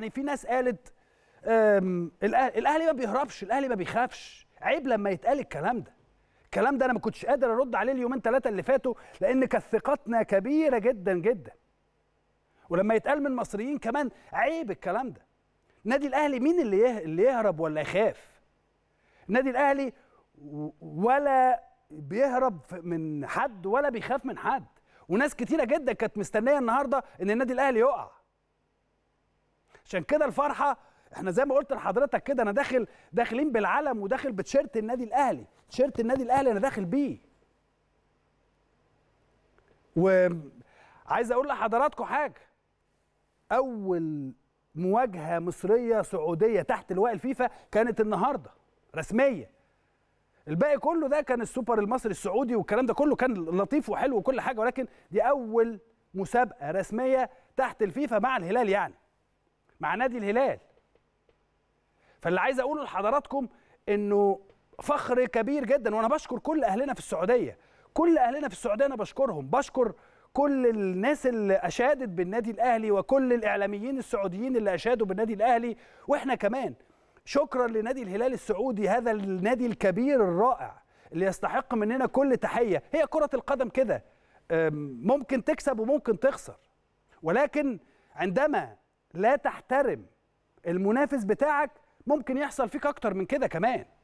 يعني في ناس قالت الاهلي ما بيهربش الاهلي ما بيخافش عيب لما يتقال الكلام ده الكلام ده انا ما كنتش قادر ارد عليه اليومين ثلاثه اللي فاتوا لان كانت ثقتنا كبيره جدا جدا ولما يتقال من مصريين كمان عيب الكلام ده النادي الاهلي مين اللي اللي يهرب ولا يخاف النادي الاهلي ولا بيهرب من حد ولا بيخاف من حد وناس كتيره جدا كانت مستنيه النهارده ان النادي الاهلي يقع عشان كده الفرحه احنا زي ما قلت لحضرتك كده انا داخل داخلين بالعلم وداخل بتيشيرت النادي الاهلي تيشيرت النادي الاهلي انا داخل بيه وعايز اقول لحضراتكم حاجه اول مواجهه مصريه سعوديه تحت لواء الفيفا كانت النهارده رسميه الباقي كله ده كان السوبر المصري السعودي والكلام ده كله كان لطيف وحلو وكل حاجه ولكن دي اول مسابقه رسميه تحت الفيفا مع الهلال يعني مع نادي الهلال فاللي عايز اقوله لحضراتكم انه فخر كبير جدا وانا بشكر كل اهلنا في السعوديه كل اهلنا في السعوديه انا بشكرهم بشكر كل الناس اللي اشادت بالنادي الاهلي وكل الاعلاميين السعوديين اللي اشادوا بالنادي الاهلي واحنا كمان شكرا لنادي الهلال السعودي هذا النادي الكبير الرائع اللي يستحق مننا كل تحيه هي كره القدم كده ممكن تكسب وممكن تخسر ولكن عندما لا تحترم المنافس بتاعك ممكن يحصل فيك اكتر من كده كمان